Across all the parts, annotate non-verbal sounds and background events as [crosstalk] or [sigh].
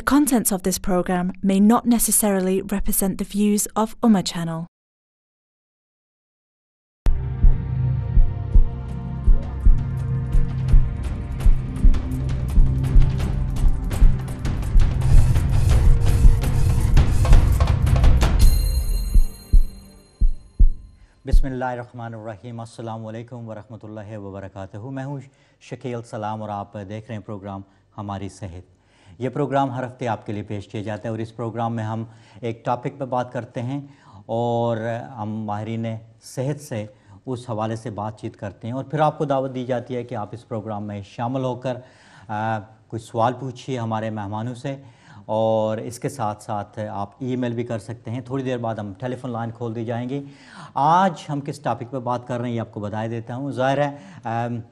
The contents of this program may not necessarily represent the views of Ummah Channel. बसमीम अल्लाम वरहमल वर्का मैं हूँ Shakeel Salam, and you are watching the program, हमारी सेहत ये प्रोग्राम हर हफ्ते आपके लिए पेश किया जाता है और इस प्रोग्राम में हम एक टॉपिक पर बात करते हैं और हम माहरीन सेहत से उस हवाले से बातचीत करते हैं और फिर आपको दावत दी जाती है कि आप इस प्रोग्राम में शामिल होकर कुछ सवाल पूछिए हमारे मेहमानों से और इसके साथ साथ आप ईमेल भी कर सकते हैं थोड़ी देर बाद हम टेलीफोन लाइन खोल दी जाएंगे आज हम किस टॉपिक पर बात कर रहे हैं ये आपको बता देता हूँ ज़ाहिर है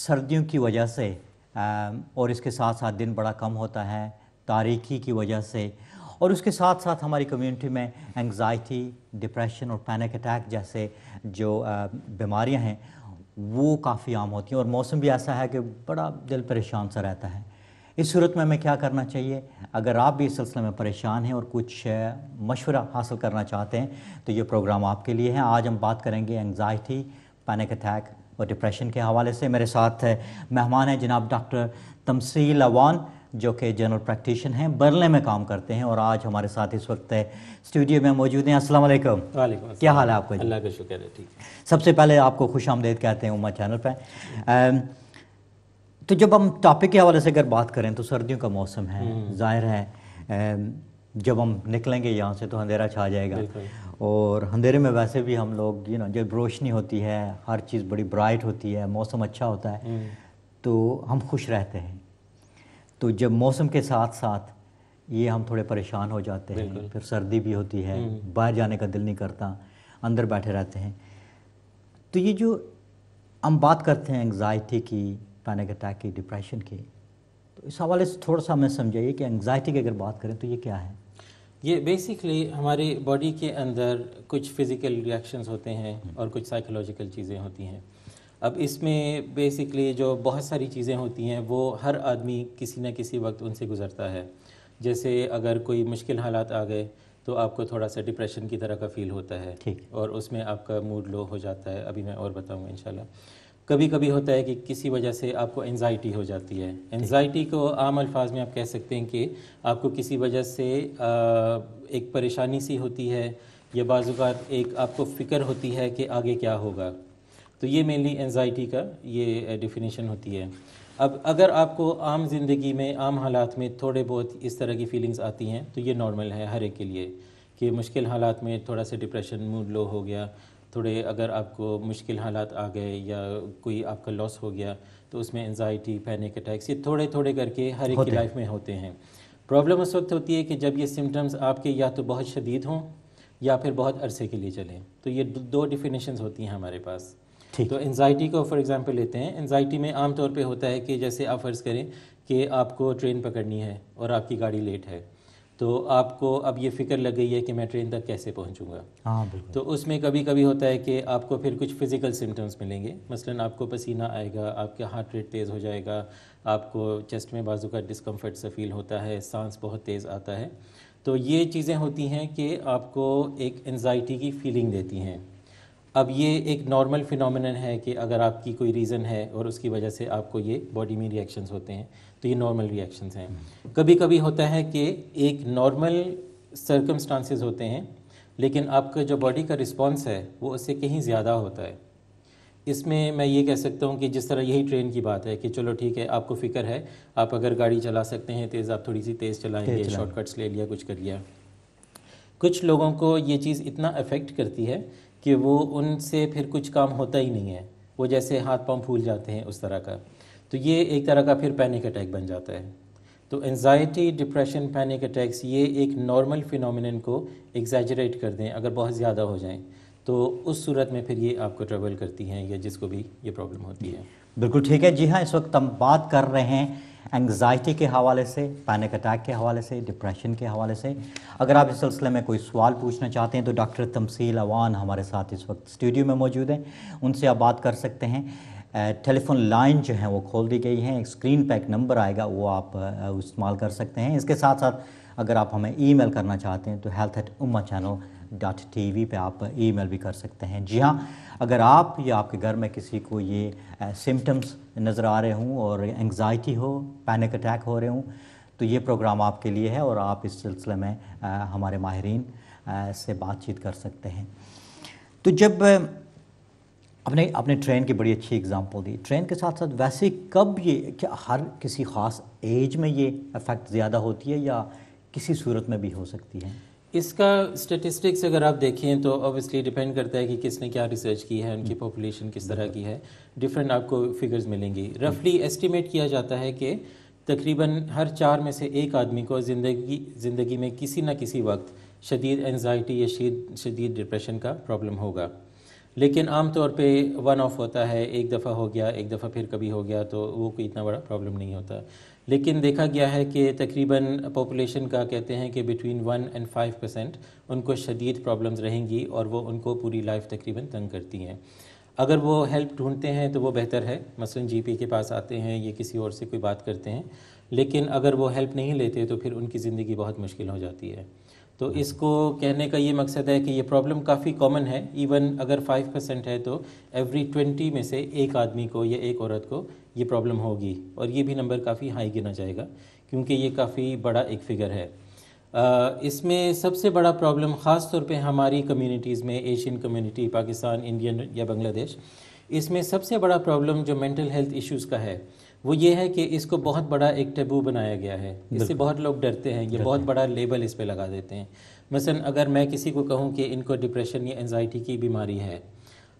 सर्दियों की वजह से और इसके साथ साथ दिन बड़ा कम होता है तारीखी की वजह से और उसके साथ साथ हमारी कम्युनिटी में एंग्जाइटी डिप्रेशन और पैनिक अटैक जैसे जो बीमारियां हैं वो काफ़ी आम होती हैं और मौसम भी ऐसा है कि बड़ा दिल परेशान सा रहता है इस सूरत में हमें क्या करना चाहिए अगर आप भी इस सिलसिले में परेशान हैं और कुछ मशवरा हासिल करना चाहते हैं तो ये प्रोग्राम आपके लिए हैं आज हम बात करेंगे एंग्जाइटी पैनिक अटैक और डिप्रेशन के हवाले से मेरे साथ मेहमान हैं जनाब डॉक्टर तमसील अवान जो कि जनरल प्रैक्टिशन हैं बर्ले में काम करते हैं और आज हमारे साथ इस वक्त स्टूडियो में मौजूद हैं अस्सलाम क्या हाल है आपको अल्लाह का शुक्र है ठीक सबसे पहले आपको खुश आमदेद कहते हैं उमा चैनल पर तो जब हम टॉपिक के हवाले से अगर बात करें तो सर्दियों का मौसम है हम्म। ज़ाहिर है जब हम निकलेंगे यहाँ से तो अंधेरा छा जाएगा और अंधेरे में वैसे भी हम लोग यू नो जब रोशनी होती है हर चीज़ बड़ी ब्राइट होती है मौसम अच्छा होता है हम्म। तो हम खुश रहते हैं तो जब मौसम के साथ साथ ये हम थोड़े परेशान हो जाते हैं फिर सर्दी भी होती है हम्म। बाहर जाने का दिल नहीं करता अंदर बैठे रहते हैं तो ये जो हम बात करते हैं एंग्जाइटी की पैनिक अटैक की डिप्रेशन की तो इस हवाले से थोड़ा सा हमें समझाइए कि एंगजाइटी की अगर बात करें तो ये क्या है ये बेसिकली हमारी बॉडी के अंदर कुछ फिज़िकल रिएक्शंस होते हैं और कुछ साइकोलॉजिकल चीज़ें होती हैं अब इसमें बेसिकली जो बहुत सारी चीज़ें होती हैं वो हर आदमी किसी न किसी वक्त उनसे गुज़रता है जैसे अगर कोई मुश्किल हालात आ गए तो आपको थोड़ा सा डिप्रेशन की तरह का फील होता है ठीक और उसमें आपका मूड लो हो जाता है अभी मैं और बताऊँगा इन कभी कभी होता है कि किसी वजह से आपको एनजाइटी हो जाती है एनजाइटी को आम अल्फाज में आप कह सकते हैं कि आपको किसी वजह से एक परेशानी सी होती है या बाज़ात एक आपको फ़िक्र होती है कि आगे क्या होगा तो ये मेनली एनजाइटी का ये डिफिनेशन होती है अब अगर आपको आम ज़िंदगी में आम हालात में थोड़े बहुत इस तरह की फीलिंग्स आती हैं तो ये नॉर्मल है हर एक के लिए कि मुश्किल हालात में थोड़ा सा डिप्रेशन मूड लो हो गया थोड़े अगर आपको मुश्किल हालात आ गए या कोई आपका लॉस हो गया तो उसमें एनजाइटी पैनिक अटैक्स ये थोड़े थोड़े करके हर एक की लाइफ में होते हैं प्रॉब्लम उस वक्त होती है कि जब ये सिम्टम्स आपके या तो बहुत शदीद हों या फिर बहुत अरसे के लिए चलें तो ये दो डिफिनेशन होती हैं हमारे पास तो एनजाइटी को फॉर एग्ज़ाम्पल लेते हैं एनजाइटी में आमतौर पर होता है कि जैसे आप फर्ज़ करें कि आपको ट्रेन पकड़नी है और आपकी गाड़ी लेट है तो आपको अब ये फिक्र लग गई है कि मैं ट्रेन तक कैसे पहुंचूंगा हाँ बिल्कुल तो उसमें कभी कभी होता है कि आपको फिर कुछ फिज़िकल सिम्टम्स मिलेंगे मसलन आपको पसीना आएगा आपके हार्ट रेट तेज़ हो जाएगा आपको चेस्ट में बाजू का डिस्कम्फर्ट सा फील होता है सांस बहुत तेज़ आता है तो ये चीज़ें होती हैं कि आपको एक एनजाइटी की फीलिंग देती हैं अब ये एक नॉर्मल फिनोमेनन है कि अगर आपकी कोई रीज़न है और उसकी वजह से आपको ये बॉडी में रिएक्शंस होते हैं तो ये नॉर्मल रिएक्शंस हैं हम्म। कभी कभी होता है कि एक नॉर्मल सर्कमस्टांसिस होते हैं लेकिन आपका जो बॉडी का रिस्पॉन्स है वो उससे कहीं ज़्यादा होता है इसमें मैं ये कह सकता हूँ कि जिस तरह यही ट्रेन की बात है कि चलो ठीक है आपको फिक्र है आप अगर गाड़ी चला सकते हैं तेज़ आप थोड़ी सी तेज़ चलाएंगे शॉर्टकट्स ले लिया कुछ कर लिया कुछ लोगों को ये चीज़ इतना अफेक्ट करती है कि वो उनसे फिर कुछ काम होता ही नहीं है वो जैसे हाथ पांव फूल जाते हैं उस तरह का तो ये एक तरह का फिर पैनिक अटैक बन जाता है तो एनजाइटी डिप्रेशन पैनिक अटैक्स ये एक नॉर्मल फिनोमिनन को एग्जैजरेट कर दें अगर बहुत ज़्यादा हो जाएँ तो उस सूरत में फिर ये आपको ट्रेवल करती हैं या जिसको भी ये प्रॉब्लम होती है बिल्कुल ठीक है जी हाँ इस वक्त हम बात कर रहे हैं एंगजाइटी के हवाले से पैनिक अटैक के हवाले से डिप्रेशन के हवाले से अगर आप इस सिलसिले में कोई सवाल पूछना चाहते हैं तो डॉक्टर तमसील अवान हमारे साथ इस वक्त स्टूडियो में मौजूद हैं उनसे आप बात कर सकते हैं टेलीफोन लाइन जो है वो खोल दी गई है स्क्रीन पर एक नंबर आएगा वो आप इस्तेमाल कर सकते हैं इसके साथ साथ अगर आप हमें ईमेल करना चाहते हैं तो health at Uma channel dot T V पर आप ई मेल भी कर सकते हैं जी हाँ अगर आप या आपके घर में किसी को ये सिम्टम्स नज़र आ रहे हों और एंग्जाइटी हो पैनिक अटैक हो रहे हों तो ये प्रोग्राम आपके लिए है और आप इस सिलसिले में आ, हमारे माहरीन से बातचीत कर सकते हैं तो जब अपने अपने ट्रेन की बड़ी अच्छी एग्जांपल दी ट्रेन के साथ साथ वैसे कब ये क्या हर किसी ख़ास एज में ये इफ़ेक्ट ज़्यादा होती है या किसी सूरत में भी हो सकती है इसका स्टेटिस्टिक्स अगर आप देखें तो ऑब्वियसली डिपेंड करता है कि किसने क्या रिसर्च की है उनकी पॉपुलेशन हम्म। किस तरह की है डिफरेंट आपको फिगर्स मिलेंगी रफली एस्टिमेट किया जाता है कि तकरीबन हर चार में से एक आदमी को ज़िंदगी ज़िंदगी में किसी ना किसी वक्त शदीद एनजाइटी या शदीद डिप्रेशन का प्रॉब्लम होगा लेकिन आम तौर पे वन ऑफ होता है एक दफ़ा हो गया एक दफ़ा फिर कभी हो गया तो वो कोई इतना बड़ा प्रॉब्लम नहीं होता लेकिन देखा गया है कि तकरीबन पॉपुलेशन का कहते हैं कि between one and five percent उनको शदीद प्रॉब्लम्स रहेंगी और वो उनको पूरी लाइफ तकरीबन तंग करती हैं अगर वो हेल्प ढूंढते हैं तो वो बेहतर है मसलन जीपी के पास आते हैं या किसी और से कोई बात करते हैं लेकिन अगर वो हेल्प नहीं लेते तो फिर उनकी ज़िंदगी बहुत मुश्किल हो जाती है तो हम्म। इसको कहने का ये मकसद है कि ये प्रॉब्लम काफ़ी कॉमन है इवन अगर फाइव परसेंट है तो एवरी ट्वेंटी में से एक आदमी को या एक औरत को ये प्रॉब्लम होगी और ये भी नंबर काफ़ी हाई गिना जाएगा क्योंकि ये काफ़ी बड़ा एक फिगर है इसमें सबसे बड़ा प्रॉब्लम ख़ास तौर पे हमारी कम्युनिटीज़ में एशियन कम्युनिटी पाकिस्तान इंडियन या बांग्लादेश इसमें सबसे बड़ा प्रॉब्लम जो मेंटल हेल्थ इश्यूज़ का है वो ये है कि इसको बहुत बड़ा एक टेबू बनाया गया है इससे बहुत लोग डरते हैं ये बहुत बड़ा लेबल इस पर लगा देते हैं मसलन अगर मैं किसी को कहूँ कि इनको डिप्रेशन या एनजाइटी की बीमारी है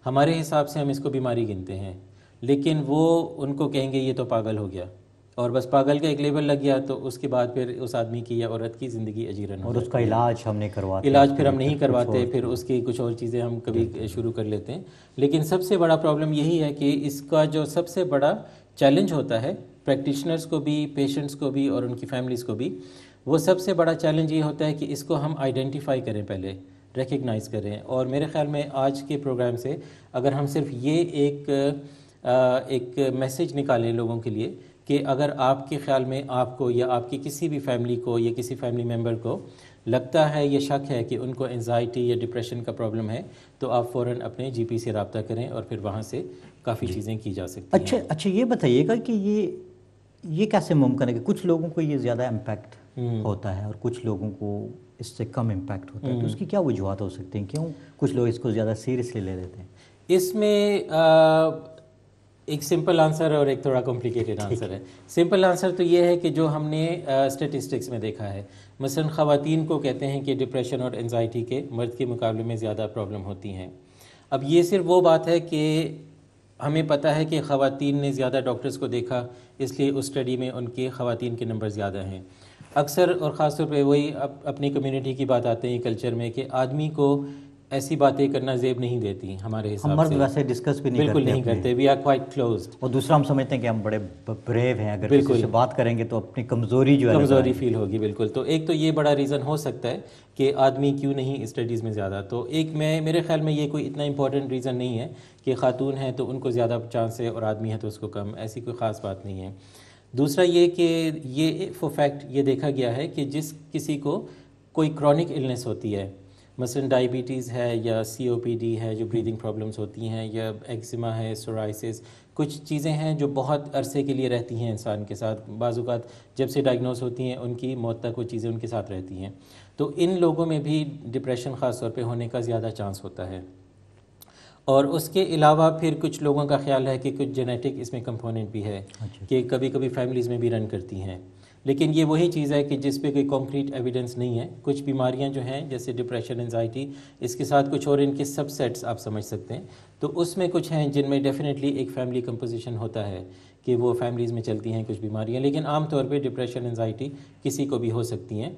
हमारे हिसाब से हम इसको बीमारी गिनते हैं लेकिन वो उनको कहेंगे ये तो पागल हो गया और बस पागल का एक लेबल लग गया तो उसके बाद फिर उस आदमी की या औरत की ज़िंदगी अजीरन और उसका इलाज हमने करवाते इलाज फिर हम नहीं करवाते फिर उसकी कुछ और चीज़ें हम कभी शुरू कर लेते हैं लेकिन सबसे बड़ा प्रॉब्लम यही है कि इसका जो सबसे बड़ा चैलेंज होता है प्रैक्टिशनर्स को भी पेशेंट्स को भी और उनकी फैमिलीज़ को भी वो सबसे बड़ा चैलेंज ये होता है कि इसको हम आइडेंटिफाई करें पहले रिकग्नाइज़ करें और मेरे ख्याल में आज के प्रोग्राम से अगर हम सिर्फ ये एक एक मैसेज निकालें लोगों के लिए कि अगर आपके ख्याल में आपको या आपकी किसी भी फैमिली को या किसी फैमिली मेम्बर को लगता है या शक है कि उनको एनजाइटी या डिप्रेशन का प्रॉब्लम है तो आप फ़ौर अपने जीपी से रबता करें और फिर वहाँ से काफ़ी चीज़ें की जा सकती अच्छा हैं। अच्छा ये बताइएगा कि ये ये कैसे मुमकिन है कि कुछ लोगों को ये ज़्यादा इम्पेक्ट हम्म। होता है और कुछ लोगों को इससे कम इम्पेक्ट होता है तो हम्म। उसकी क्या वजूहत हो सकती हैं क्यों कुछ लोग इसको ज़्यादा सीरियसली ले लेते हैं इसमें एक सिंपल आंसर और एक थोड़ा कॉम्प्लिकेटेड आंसर है सिंपल आंसर तो ये है कि जो हमने स्टेटिस्टिक्स में देखा है मसलन ख़वातीन को कहते हैं कि डिप्रेशन और एनजाइटी के मर्द के मुकाबले में ज़्यादा प्रॉब्लम होती हैं अब ये सिर्फ वो बात है कि हमें पता है कि ख़वातीन ने ज़्यादा डॉक्टर्स को देखा इसलिए उस स्टडी में उनके ख़वातीन के नंबर ज़्यादा हैं अक्सर और ख़ासतौर पर वही अप, अपनी कम्यूनिटी की बात आते हैं कल्चर में कि आदमी को ऐसी बातें करना जेब नहीं देती हमारे हिसाब हम मर्द से वैसे डिस्कस भी नहीं बिल्कुल करते नहीं करते वी आर क्वाइट क्लोज और दूसरा हम समझते हैं कि हम बड़े ब्रेव हैं अगर बिल्कुल से बात करेंगे तो अपनी कमजोरी जो है कमजोरी फील होगी बिल्कुल तो एक तो ये बड़ा रीज़न हो सकता है कि आदमी क्यों नहीं स्टडीज़ में ज़्यादा तो एक मैं मेरे ख्याल में ये कोई इतना इंपॉर्टेंट रीज़न नहीं है कि खातून है तो उनको ज़्यादा चांस है और आदमी है तो उसको कम ऐसी कोई ख़ास बात नहीं है दूसरा ये कि ये फो फैक्ट ये देखा गया है कि जिस किसी को कोई क्रॉनिक इलनेस होती है मसलन डायबिटीज़ है या सीओपीडी है जो ब्रीदिंग प्रॉब्लम्स होती हैं या एक्जिमा है सोराइसिस कुछ चीज़ें हैं जो बहुत अरसे के लिए रहती हैं इंसान के साथ बाज़ात जब से डायग्नोस होती हैं उनकी मौत तक वो चीज़ें उनके साथ रहती हैं तो इन लोगों में भी डिप्रेशन ख़ास तौर पे होने का ज़्यादा चांस होता है और उसके अलावा फिर कुछ लोगों का ख्याल है कि कुछ जेनेटिक इसमें कंपोनेंट भी है अच्छा। कि कभी कभी फैमिलीज़ में भी रन करती हैं लेकिन ये वही चीज़ है कि जिस पे कोई कॉन्क्रीट एविडेंस नहीं है कुछ बीमारियां जो हैं जैसे डिप्रेशन एनजाइटी इसके साथ कुछ और इनके सबसेट्स आप समझ सकते हैं तो उसमें कुछ हैं जिनमें डेफिनेटली एक फैमिली कंपोजिशन होता है कि वो फैमिलीज़ में चलती हैं कुछ बीमारियाँ लेकिन आमतौर पर डिप्रेशन एनजाइटी किसी को भी हो सकती हैं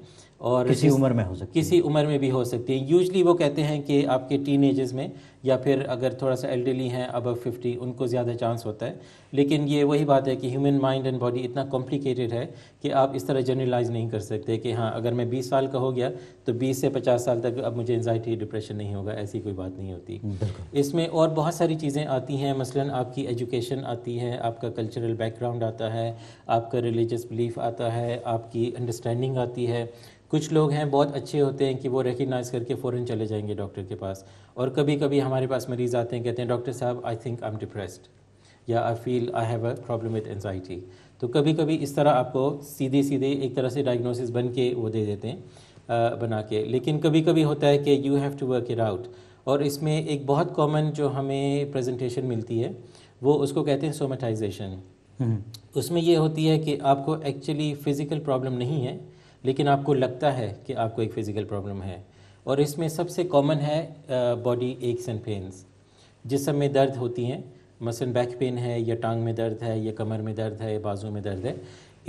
और किसी उम्र में हो सकती किसी उम्र में भी हो सकती हैं यूजली वो कहते हैं कि आपके टीन में या फिर अगर थोड़ा सा एल्डरली हैं अबव फिफ्टी उनको ज़्यादा चांस होता है लेकिन ये वही बात है कि ह्यूमन माइंड एंड बॉडी इतना कॉम्प्लिकेटेड है कि आप इस तरह जनरलाइज नहीं कर सकते कि हाँ अगर मैं बीस साल का हो गया तो बीस से पचास साल तक अब मुझे एनजाइटी डिप्रेशन नहीं होगा ऐसी कोई बात नहीं होती इसमें और बहुत सारी चीज़ें आती हैं मसला आपकी एजुकेशन आती है आपका कल्चर कल्चरल बैकग्राउंड आता है आपका रिलीजियस बिलीफ आता है आपकी अंडरस्टैंडिंग आती है कुछ लोग हैं बहुत अच्छे होते हैं कि वो रिकगनाइज़ करके फ़ौरन चले जाएंगे डॉक्टर के पास और कभी कभी हमारे पास मरीज़ आते हैं कहते हैं डॉक्टर साहब I think I am depressed या I feel I have a problem with anxiety तो कभी कभी इस तरह आपको सीधे सीधे एक तरह से डायग्नोसिस बन के वो दे देते हैं आ, बना के लेकिन कभी कभी होता है कि you have to work it out और इसमें एक बहुत कॉमन जो हमें प्रेजेंटेशन मिलती है वो उसको कहते हैं सोमेटाइजेशन हम्म। उसमें ये होती है कि आपको एक्चुअली फ़िज़िकल प्रॉब्लम नहीं है लेकिन आपको लगता है कि आपको एक फ़िज़िकल प्रॉब्लम है और इसमें सबसे कॉमन है बॉडी एक्स एंड पेन्स जिसम में दर्द होती हैं मसलन बैक पेन है या टांग में दर्द है या कमर में दर्द है या बाजू में दर्द है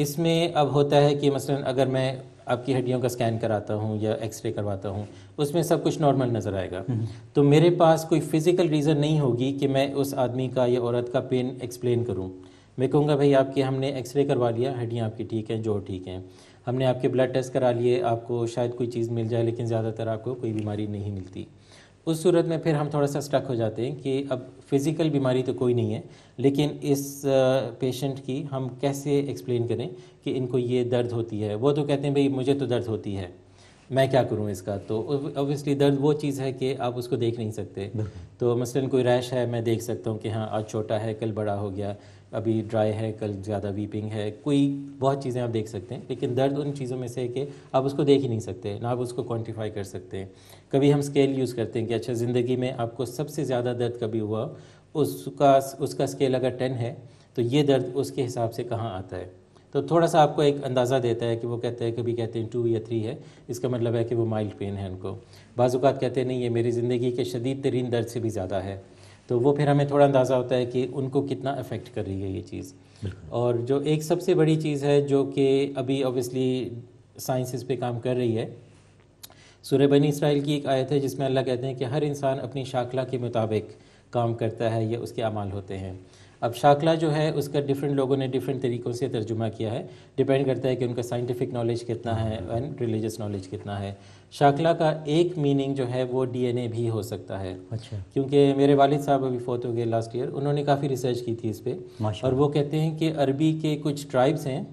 इसमें अब होता है कि मसलन अगर मैं आपकी हड्डियों का स्कैन कराता हूँ या एक्सरे करवाता हूँ उसमें सब कुछ नॉर्मल नज़र आएगा हम्म। तो मेरे पास कोई फिज़िकल रीज़न नहीं होगी कि मैं उस आदमी का या औरत का पेन एक्सप्लेन करूँ मैं कहूँगा भाई आपके हमने एक्सरे करवा लिया हड्डियाँ आपकी ठीक हैं जोड़ ठीक हैं हमने आपके ब्लड टेस्ट करा लिए आपको शायद कोई चीज़ मिल जाए लेकिन ज़्यादातर आपको कोई बीमारी नहीं मिलती उस सूरत में फिर हम थोड़ा सा स्टक हो जाते हैं कि अब फिज़िकल बीमारी तो कोई नहीं है लेकिन इस पेशेंट की हम कैसे एक्सप्लेन करें कि इनको ये दर्द होती है वो तो कहते हैं भाई मुझे तो दर्द होती है मैं क्या करूँ इसका तो ओबियसली दर्द वो चीज़ है कि आप उसको देख नहीं सकते तो मसलन कोई रैश है मैं देख सकता हूँ कि हाँ आज छोटा है कल बड़ा हो गया अभी ड्राई है कल ज़्यादा वीपिंग है कोई बहुत चीज़ें आप देख सकते हैं लेकिन दर्द उन चीज़ों में से है कि आप उसको देख ही नहीं सकते ना आप उसको क्वान्टिफाई कर सकते हैं कभी हम स्केल यूज़ करते हैं कि अच्छा ज़िंदगी में आपको सबसे ज़्यादा दर्द कभी हुआ उसका उसका स्केल अगर टेन है तो ये दर्द उसके हिसाब से कहाँ आता है तो थोड़ा सा आपको एक अंदाज़ा देता है कि वो कहते हैं कभी कहते हैं टू या थ्री है इसका मतलब है कि वो माइल्ड पेन है उनको बाज़ात कहते हैं नहीं ये मेरी ज़िंदगी के शदीद तरीन दर्द से भी ज़्यादा है तो वो फिर हमें थोड़ा अंदाज़ा होता है कि उनको कितना अफेक्ट कर रही है ये चीज़ और जो एक सबसे बड़ी चीज़ है जो कि अभी ऑब्वियसली साइंसिस पे काम कर रही है सूर्य बनी इसराइल की एक आयत है जिसमें अल्लाह कहते हैं कि हर इंसान अपनी शाखला के मुताबिक काम करता है या उसके अमाल होते हैं अब शाखला जो है उसका डिफरेंट लोगों ने डिफरेंट तरीक़ों से तर्जुमा किया है डिपेंड करता है कि उनका साइंटिफिक नॉलेज कितना है एंड रिलीजियस नॉलेज कितना है शाखला का एक मीनिंग जो है वो डीएनए भी हो सकता है अच्छा क्योंकि मेरे वालिद साहब अभी फोत हो गए लास्ट ईयर उन्होंने काफ़ी रिसर्च की थी इस पर और वो कहते हैं कि अरबी के कुछ ट्राइब्स हैं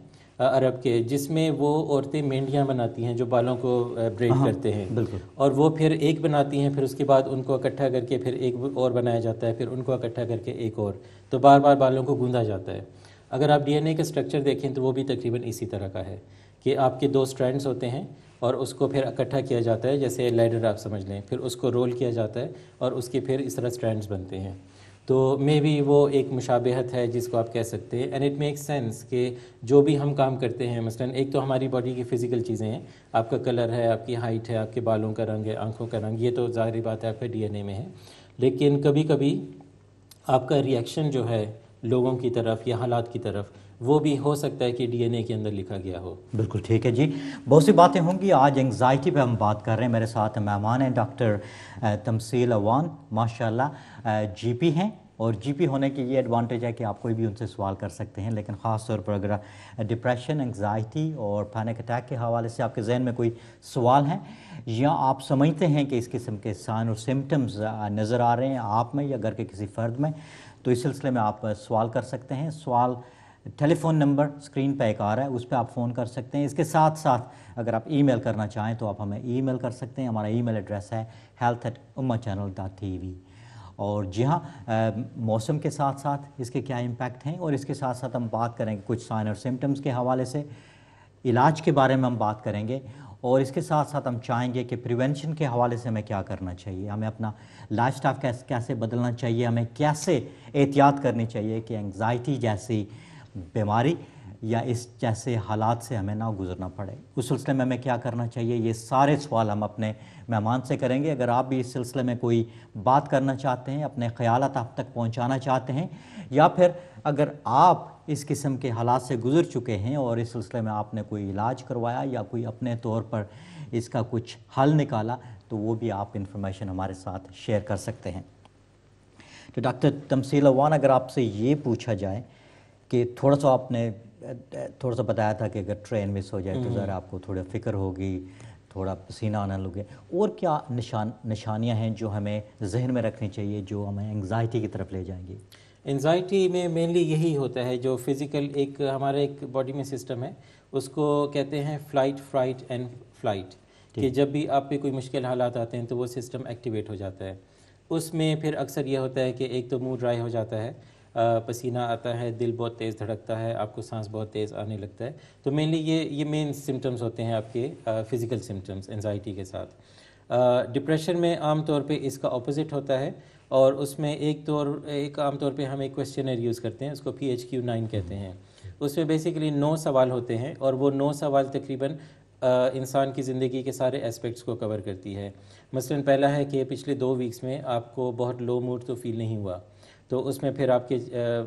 अरब के जिसमें वो औरतें मेंढियाँ बनाती हैं जो बालों को ब्रेड हाँ, करते हैं और वो फिर एक बनाती हैं फिर उसके बाद उनको इकट्ठा करके फिर एक और बनाया जाता है फिर उनको इकट्ठा करके एक और तो बार बार बालों को गूँधा जाता है अगर आप डीएनए का स्ट्रक्चर देखें तो वो भी तकरीबन इसी तरह का है कि आपके दो स्ट्रैंड्स होते हैं और उसको फिर इकट्ठा किया जाता है जैसे लेडर आप समझ लें फिर उसको रोल किया जाता है और उसके फिर इस तरह स्ट्रैंड्स बनते हैं तो मे बी वो एक मुशाबहत है जिसको आप कह सकते हैं एंड इट मेक सेंस कि जो भी हम काम करते हैं मसलन एक तो हमारी बॉडी की फ़िज़िकल चीज़ें हैं आपका कलर है आपकी हाइट है आपके बालों का रंग है आंखों का रंग ये तो ज़ाहिर बात है आपके डीएनए में है लेकिन कभी कभी आपका रिएक्शन जो है लोगों की तरफ या हालात की तरफ वो भी हो सकता है कि डीएनए के अंदर लिखा गया हो बिल्कुल ठीक है जी बहुत सी बातें होंगी आज एंगजाइटी पे हम बात कर रहे हैं मेरे साथ मेहमान हैं डॉक्टर तमसील अवान माशाल्लाह जीपी हैं और जीपी होने की ये एडवांटेज है कि आप कोई भी उनसे सवाल कर सकते हैं लेकिन ख़ास तौर पर अगर डिप्रेशन एंगजाइटी और पैनिक अटैक के हवाले से आपके जहन में कोई सवाल हैं या आप समझते हैं कि इस किस्म के साइन और सिम्टम्स नज़र आ रहे हैं आप में या घर के किसी फ़र्द में तो इस सिलसिले में आप सवाल कर सकते हैं सवाल टेलीफोन नंबर स्क्रीन पर एक आ रहा है उस पर आप फ़ोन कर सकते हैं इसके साथ साथ अगर आप ईमेल करना चाहें तो आप हमें ईमेल कर सकते हैं हमारा ईमेल एड्रेस है health at Uma channel dot T V और जी हाँ मौसम के साथ साथ इसके क्या इम्पैक्ट हैं और इसके साथ साथ हम बात करेंगे कुछ साइन और सिम्टम्स के हवाले से इलाज के बारे में हम बात करेंगे और इसके साथ साथ हम चाहेंगे कि प्रिवेंशन के हवाले से हमें क्या करना चाहिए हमें अपना लाइफ स्टाइल कैसे बदलना चाहिए हमें कैसे एहतियात करनी चाहिए कि एंगजाइटी जैसी बीमारी या इस जैसे हालात से हमें ना गुजरना पड़े उस सिलसिले में हमें क्या करना चाहिए ये सारे सवाल हम अपने मेहमान से करेंगे अगर आप भी इस सिलसिले में कोई बात करना चाहते हैं अपने ख्याल आप तक पहुंचाना चाहते हैं या फिर अगर आप इस किस्म के हालात से गुजर चुके हैं और इस सिलसिले में आपने कोई इलाज करवाया या कोई अपने तौर पर इसका कुछ हल निकाला तो वो भी आप इन्फॉर्मेशन हमारे साथ शेयर कर सकते हैं तो डॉक्टर तमसील अवान अगर आपसे ये पूछा जाए कि थोड़ा सा आपने थोड़ा सा बताया था कि अगर ट्रेन मिस हो जाए तो हम्म। ज़रा आपको थोड़ा फिक्र होगी थोड़ा पसीना आना लगे और क्या निशान निशानियाँ हैं जो हमें जहन में रखनी चाहिए जो हमें एंगजाइटी की तरफ ले जाएंगी एंगजाइटी में मेनली यही होता है जो फिज़िकल एक हमारे एक बॉडी में सिस्टम है उसको कहते हैं फ्लाइट फ्राइट एंड फ्लाइट कि जब भी आप पे कोई मुश्किल हालात आते हैं तो वो सिस्टम एक्टिवेट हो जाता है उसमें फिर अक्सर यह होता है कि एक तो मूड ड्राई हो जाता है पसीना आता है दिल बहुत तेज़ धड़कता है आपको सांस बहुत तेज़ आने लगता है तो मेनली ये ये मेन सिम्टम्स होते हैं आपके फ़िज़िकल सिम्टम्स एनजाइटी के साथ डिप्रेशन में आमतौर पर इसका अपोज़िट होता है और उसमें एक तो तौर एक आमतौर पे हम एक क्वेश्चन यूज़ करते हैं उसको पी एच क्यू नाइन कहते हैं उसमें बेसिकली नौ सवाल होते हैं और वो नौ सवाल तकरीबन इंसान की ज़िंदगी के सारे एस्पेक्ट्स को कवर करती है मसलन पहला है कि पिछले दो वीक्स में आपको बहुत लो मूड तो फील नहीं हुआ तो उसमें फिर आपके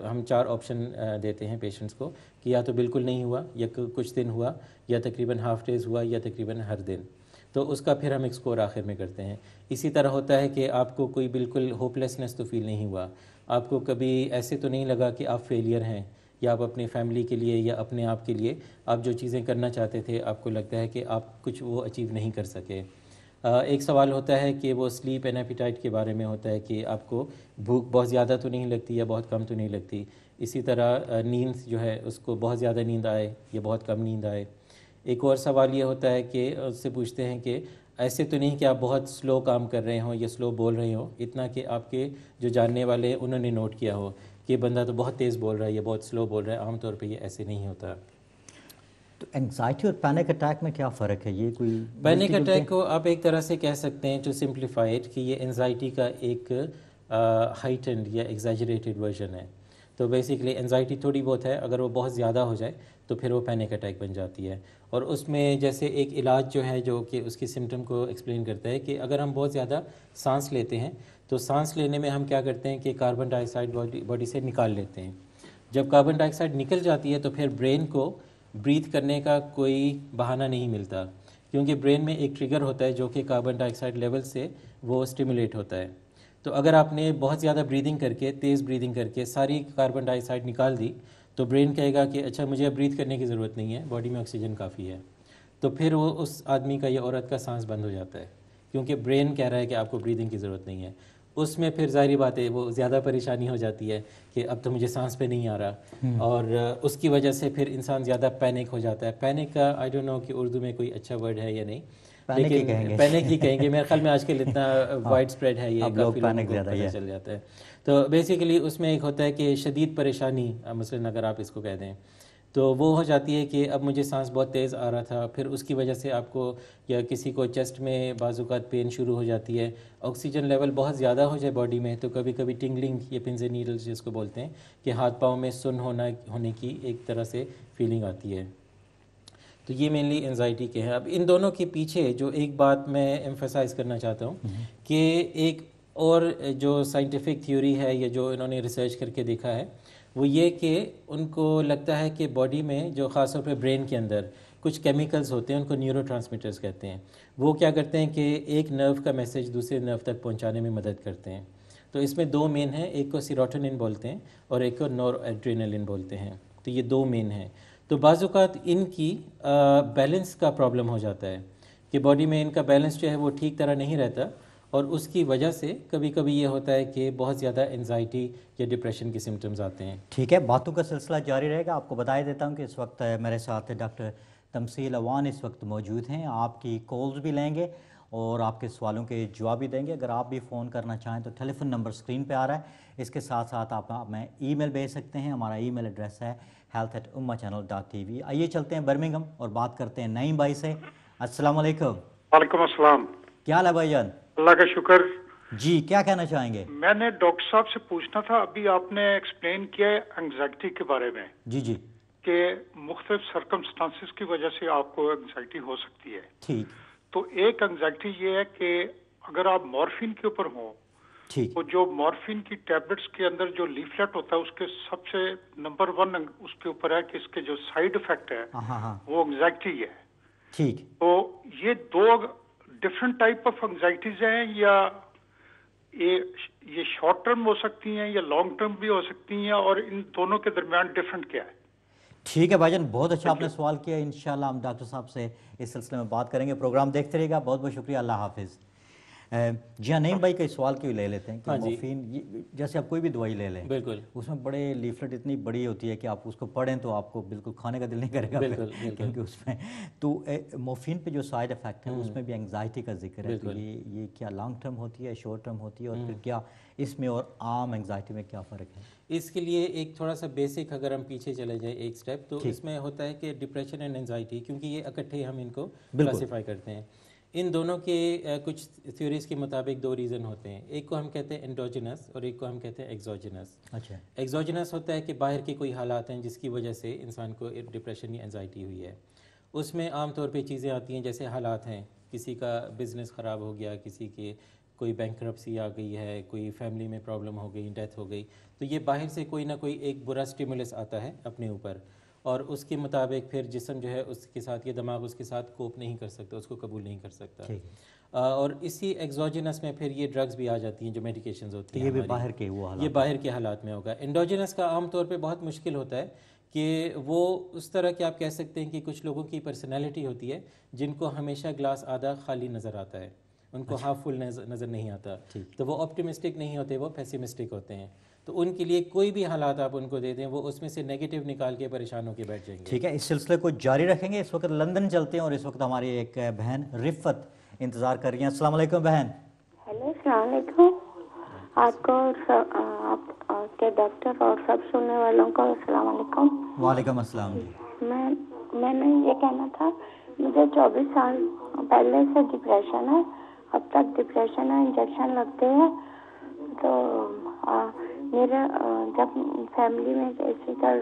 हम चार ऑप्शन देते हैं पेशेंट्स को कि या तो बिल्कुल नहीं हुआ या कुछ दिन हुआ या तकरीबन हाफ डेज़ हुआ या तकरीबन हर दिन तो उसका फिर हम एक स्कोर आखिर में करते हैं इसी तरह होता है कि आपको कोई बिल्कुल होपलेसनेस तो फील नहीं हुआ आपको कभी ऐसे तो नहीं लगा कि आप फेलियर हैं या आप अपनी फैमिली के लिए या अपने आप के लिए आप जो चीज़ें करना चाहते थे आपको लगता है कि आप कुछ वो अचीव नहीं कर सके एक सवाल होता है कि वो स्लीप एंड के बारे में होता है कि आपको भूख बहुत ज़्यादा तो नहीं लगती या बहुत कम तो नहीं लगती इसी तरह नींद जो है उसको बहुत ज़्यादा नींद आए या बहुत कम नींद आए एक और सवाल ये होता है कि उससे पूछते हैं कि ऐसे तो नहीं कि आप बहुत स्लो काम कर रहे हों या स्लो बोल रहे हों इतना कि आपके जो जानने वाले हैं उन्होंने नोट किया हो कि बंदा तो बहुत तेज़ बोल रहा है या बहुत स्लो बोल रहा है आमतौर पर ये ऐसे नहीं होता तो एंग्जाइटी और पैनिक अटैक में क्या फ़र्क है ये कोई पैनिक अटैक को आप एक तरह से कह सकते हैं टू सिंप्लीफाइड कि ये एनजाइटी का एक हाइटेंड या एग्जैजरेटेड वर्जन है तो बेसिकली एनजाइटी थोड़ी बहुत है अगर वो बहुत ज़्यादा हो जाए तो फिर वो पैनिक अटैक बन जाती है और उसमें जैसे एक इलाज जो है जो कि उसकी सिम्टम को एक्सप्लेन करता है कि अगर हम बहुत ज़्यादा सांस लेते हैं तो सांस लेने में हम क्या करते हैं कि कार्बन डाइऑक्साइड बॉडी बॉडी से निकाल लेते हैं जब कार्बन डाइऑक्साइड निकल जाती है तो फिर ब्रेन को ब्रीथ करने का कोई बहाना नहीं मिलता क्योंकि ब्रेन में एक ट्रिगर होता है जो कि कार्बन डाइऑक्साइड लेवल से वो स्टिमुलेट होता है तो अगर आपने बहुत ज़्यादा ब्रीदिंग करके तेज़ ब्रीदिंग करके सारी कार्बन डाइऑक्साइड निकाल दी तो ब्रेन कहेगा कि अच्छा मुझे अब ब्रीथ करने की ज़रूरत नहीं है बॉडी में ऑक्सीजन काफ़ी है तो फिर वो उस आदमी का या औरत का सांस बंद हो जाता है क्योंकि ब्रेन कह रहा है कि आपको ब्रीदिंग की ज़रूरत नहीं है उसमें फिर जाहिर बात है वो ज़्यादा परेशानी हो जाती है कि अब तो मुझे सांस पे नहीं आ रहा हम्म। और उसकी वजह से फिर इंसान ज़्यादा पैनिक हो जाता है पैनिक का आई डोंट नो कि उर्दू में कोई अच्छा वर्ड है या नहीं पैनिक ही कहेंगे पैनिक ही कहेंगे मेरे ख्याल में आजकल इतना वाइड [laughs] हाँ। स्प्रेड है ये काफ़ी पैनिक ज़्यादा चल जाता है तो बेसिकली उसमें एक होता है कि शदीद परेशानी मसलन अगर आप इसको कह दें तो वो हो जाती है कि अब मुझे सांस बहुत तेज़ आ रहा था फिर उसकी वजह से आपको या किसी को चेस्ट में बाजूकात पेन शुरू हो जाती है ऑक्सीजन लेवल बहुत ज़्यादा हो जाए बॉडी में तो कभी कभी टिंगलिंग या पिंजे नीडल्स जिसको बोलते हैं कि हाथ पाँव में सुन होना होने की एक तरह से फीलिंग आती है तो ये मेनली एनजाइटी के हैं अब इन दोनों के पीछे जो एक बात मैं एम्फोसाइज़ करना चाहता हूँ हम्म। कि एक और जो साइंटिफिक थ्योरी है या जो इन्होंने रिसर्च करके देखा है वो ये कि उनको लगता है कि बॉडी में जो ख़ासतौर पर ब्रेन के अंदर कुछ केमिकल्स होते हैं उनको न्यूरो कहते हैं वो क्या करते हैं कि एक नर्व का मैसेज दूसरे नर्व तक पहुँचाने में मदद करते हैं तो इसमें दो मेन हैं एक को सीरोटोनिन बोलते हैं और एक को नोर एड्रीनलिन बोलते हैं तो ये दो मेन हैं तो बाज़ात इनकी बैलेंस का प्रॉब्लम हो जाता है कि बॉडी में इनका बैलेंस जो है वो ठीक तरह नहीं रहता और उसकी वजह से कभी कभी ये होता है कि बहुत ज़्यादा एनजाइटी या डिप्रेशन के सिम्टम्स आते हैं ठीक है बातों का सिलसिला जारी रहेगा आपको बता देता हूँ कि इस वक्त मेरे साथ डॉक्टर तमसील अवान इस वक्त मौजूद हैं आपकी कॉल्स भी लेंगे और आपके सवालों के जवाब भी देंगे अगर आप भी फ़ोन करना चाहें तो टेलीफोन नंबर स्क्रीन पर आ रहा है इसके साथ साथ आप हमें ईमेल भेज सकते हैं हमारा मेल एड्रेस है health at Uma channel dot T V आइए चलते हैं बर्मिंगम और बात करते हैं नईम भाई से असलम वालेकुम क्या हाल है भाई जान अल्लाह का शुक्र जी क्या कहना चाहेंगे मैंने डॉक्टर साहब से पूछना था अभी आपने एक्सप्लेन किया है एंगजाइटी के बारे में जी जी के मुख्तलिफ सरकमस्टांसिस की वजह से आपको एंगजाइटी हो सकती है ठीक तो एक एंगजाइटी ये है कि अगर आप मॉर्फिन के ऊपर हो तो जो मॉर्फिन की टैबलेट्स के अंदर जो लीफलेट होता है उसके सबसे नंबर वन उसके ऊपर है कि इसके जो साइड इफेक्ट है हाँ, हाँ, हाँ। वो एंगजाइटी है ठीक तो ये दो डिफरेंट टाइप ऑफ एंग्जाइटीज हैं या ये ये शॉर्ट टर्म हो सकती हैं या लॉन्ग टर्म भी हो सकती हैं और इन दोनों के दरमियान डिफरेंट क्या है ठीक है भाईजान बहुत अच्छा आपने सवाल किया इन हम डॉक्टर साहब से इस सिलसिले में बात करेंगे प्रोग्राम देखते रहेगा बहुत बहुत शुक्रिया अल्लाह हाफिज़ जी हाँ नहीं भाई कई सवाल क्यों ले लेते हैं कि हाँ मोफिन जैसे आप कोई भी दवाई ले लें बिल्कुल उसमें बड़े लीफलेट इतनी बड़ी होती है कि आप उसको पढ़ें तो आपको बिल्कुल खाने का दिल नहीं करेगा बिल्कुल, बिल्कुल। क्योंकि उसमें तो मोफिन पे जो साइड इफ़ेक्ट है हम्म। उसमें भी एंगजाइटी का जिक्र है तो ये ये क्या लॉन्ग टर्म होती है शॉर्ट टर्म होती है और फिर हम्म। क्या इसमें और आम एंगजाइटी में क्या फ़र्क है इसके लिए एक थोड़ा सा बेसिक अगर हम पीछे चले जाए एक स्टेप तो इसमें होता है कि डिप्रेशन एंड एंगजाइटी क्योंकि ये इकट्ठे हम इनको क्लासीफाई करते हैं इन दोनों के कुछ थ्योरीज के मुताबिक दो रीज़न होते हैं एक को हम कहते हैं एंडोजिनस और एक को हम कहते हैं एक्जोजिनस अच्छा एक्जोजिनस होता है कि बाहर के कोई हालात हैं जिसकी वजह से इंसान को डिप्रेशन या एनजाइटी हुई है उसमें आमतौर पे चीज़ें आती हैं जैसे हालात हैं किसी का बिज़नेस ख़राब हो गया किसी के कोई बैंक आ गई है कोई फैमिली में प्रॉब्लम हो गई डेथ हो गई तो ये बाहर से कोई ना कोई एक बुरा स्टिमुलस आता है अपने ऊपर और उसके मुताबिक फिर जिसम जो है उसके साथ ये दिमाग उसके साथ कोप नहीं कर सकता उसको कबूल नहीं कर सकता और इसी एक्जोजनस में फिर ये ड्रग्स भी आ जाती हैं जो मेडिकेशन होती हैं ये भी बाहर के वो ये बाहर के हालात में होगा इंडोजिनस का आमतौर पर बहुत मुश्किल होता है कि वो उस तरह के आप कह सकते हैं कि कुछ लोगों की पर्सनैलिटी होती है जिनको हमेशा ग्लास आधा खाली नज़र आता है उनको हाफ फुल नज़र नहीं आता तो वो ऑप्टिमिस्टिक नहीं होते वो पेसिमिस्टिक होते हैं तो उनके लिए कोई भी हालात आप उनको दे दें वो उसमें से नेगेटिव निकाल के परेशान होकर बैठ जाएंगे ठीक है इस सिलसिले को जारी रखेंगे इस वक्त लंदन चलते हैं और इस वक्त हमारी एक बहन रिफत इंतजार कर रही है असला बहन हेलो सलाम आपको आपके डॉक्टर और सब सुनने वालों को वालेकुम मैं मैंने ये कहना था मुझे 24 साल पहले से डिप्रेशन है अब तक डिप्रेशन है इंजेक्शन लगते हैं तो मेरा जब फैमिली में ऐसी कर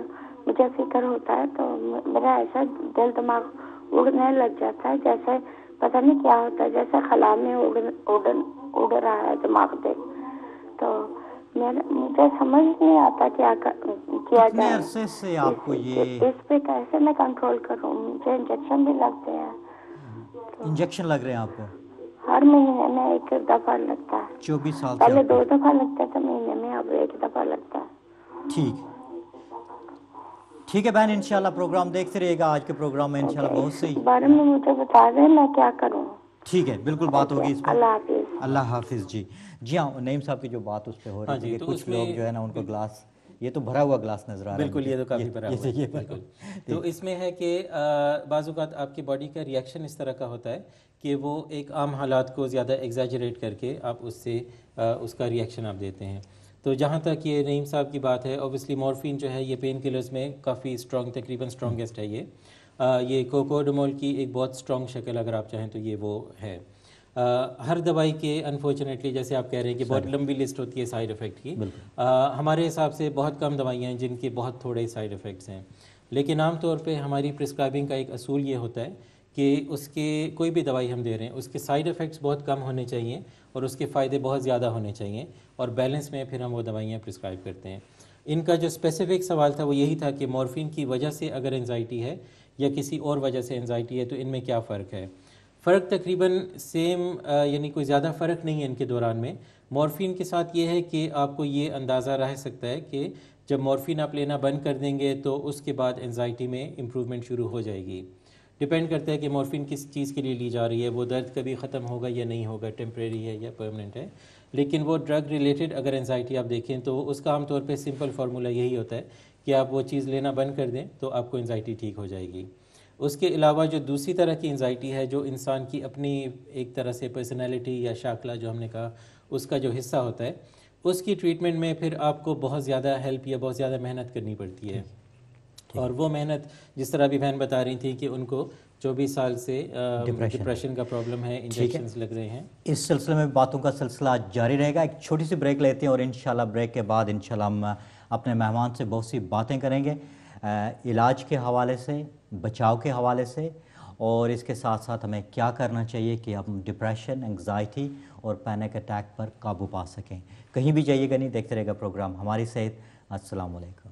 मुझे फिक्र होता है तो मेरा ऐसा दिल दिमाग उड़ने लग जाता है जैसे पता नहीं क्या होता है जैसे खला में उड़ उड़ उड़ रहा है दिमाग दे तो मेरा मुझे समझ नहीं आता क्या किया जाए अरसे से आपको ये इस पे कैसे मैं कंट्रोल करूँ मुझे इंजेक्शन भी लगते हैं तो... इंजेक्शन लग रहे हैं आपको हर महीने में एक दफा लगता है चौबीस साल पहले दो दफा लगता था महीने में अब एक दफा लगता है ठीक ठीक है बहन इंशाल्लाह प्रोग्राम देखते रहेगा आज के प्रोग्राम में इंशाल्लाह बहुत सही बारे में मुझे बता दे मैं क्या करूँ ठीक है बिल्कुल बात होगी इस पर अल्लाह हाफिज अल्लाह हाफिज जी जी हाँ नईम साहब की जो बात उस पर हो रही है हाँ तो कुछ लोग जो है ना उनको ग्लास ये तो भरा हुआ ग्लास नजर आ रहा है बिल्कुल ये तो काफी भरा हुआ है तो इसमें है कि बाज़ात आपकी बॉडी का रिएक्शन इस तरह का होता है कि वो एक आम हालात को ज़्यादा एग्जाजरेट करके आप उससे उसका रिएक्शन आप देते हैं तो जहाँ तक ये रहीम साहब की बात है ओबियसली मॉर्फिन जो है ये पेन किलर्स में काफ़ी स्ट्रॉन्ग तकरीबन स्ट्रॉन्गेस्ट है ये आ, ये कोकोडमोल की एक बहुत स्ट्रॉन्ग शक्ल अगर आप चाहें तो ये वो है आ, हर दवाई के अनफॉर्चुनेटली जैसे आप कह रहे हैं कि बहुत लंबी लिस्ट होती है साइड इफ़ेक्ट की आ, हमारे हिसाब से बहुत कम दवाइयाँ हैं जिनके बहुत थोड़े साइड इफ़ेक्ट्स हैं लेकिन आमतौर पर हमारी प्रिस्क्राइबिंग का एक असूल ये होता है कि उसके कोई भी दवाई हम दे रहे हैं उसके साइड इफ़ेक्ट्स बहुत कम होने चाहिए और उसके फ़ायदे बहुत ज़्यादा होने चाहिए और बैलेंस में फिर हम वो दवाइयाँ प्रिस्क्राइब करते हैं इनका जो स्पेसिफिक सवाल था वो यही था कि मॉर्फिन की वजह से अगर एनजाइटी है या किसी और वजह से एनजाइटी है तो इनमें क्या फ़र्क है फ़र्क तकरीबन सेम यानी कोई ज़्यादा फ़र्क नहीं है इनके दौरान में मॉर्फिन के साथ ये है कि आपको ये अंदाज़ा रह सकता है कि जब मॉर्फिन आप लेना बंद कर देंगे तो उसके बाद एनजाइटी में इम्प्रूवमेंट शुरू हो जाएगी डिपेंड करता है कि मॉर्फिन किस चीज़ के लिए ली जा रही है वो दर्द कभी ख़त्म होगा या नहीं होगा टेम्प्रेरी है या परमानेंट है लेकिन वो ड्रग रिलेटेड अगर एनजाइटी आप देखें तो उसका आमतौर पर सिंपल फार्मूला यही होता है कि आप वो चीज़ लेना बंद कर दें तो आपको एनजाइटी ठीक हो जाएगी उसके अलावा जो दूसरी तरह की एनजाइटी है जो इंसान की अपनी एक तरह से पर्सनैलिटी या शाखला जो हमने कहा उसका जो हिस्सा होता है उसकी ट्रीटमेंट में फिर आपको बहुत ज़्यादा हेल्प या बहुत ज़्यादा मेहनत करनी पड़ती है और वो मेहनत जिस तरह अभी बहन बता रही थी कि उनको चौबीस साल से डिप्रेशन का प्रॉब्लम है इंजेक्शन लग रहे हैं इस सिलसिले में बातों का सिलसिला जारी रहेगा एक छोटी सी ब्रेक लेते हैं और इन ब्रेक के बाद इन हम अपने मेहमान से बहुत सी बातें करेंगे इलाज के हवाले से बचाव के हवाले से और इसके साथ साथ हमें क्या करना चाहिए कि हम डिप्रेशन एंग्जाइटी और पैनिक अटैक पर काबू पा सकें कहीं भी जाइएगा नहीं देखते रहेगा प्रोग्राम हमारी सेहत असलकम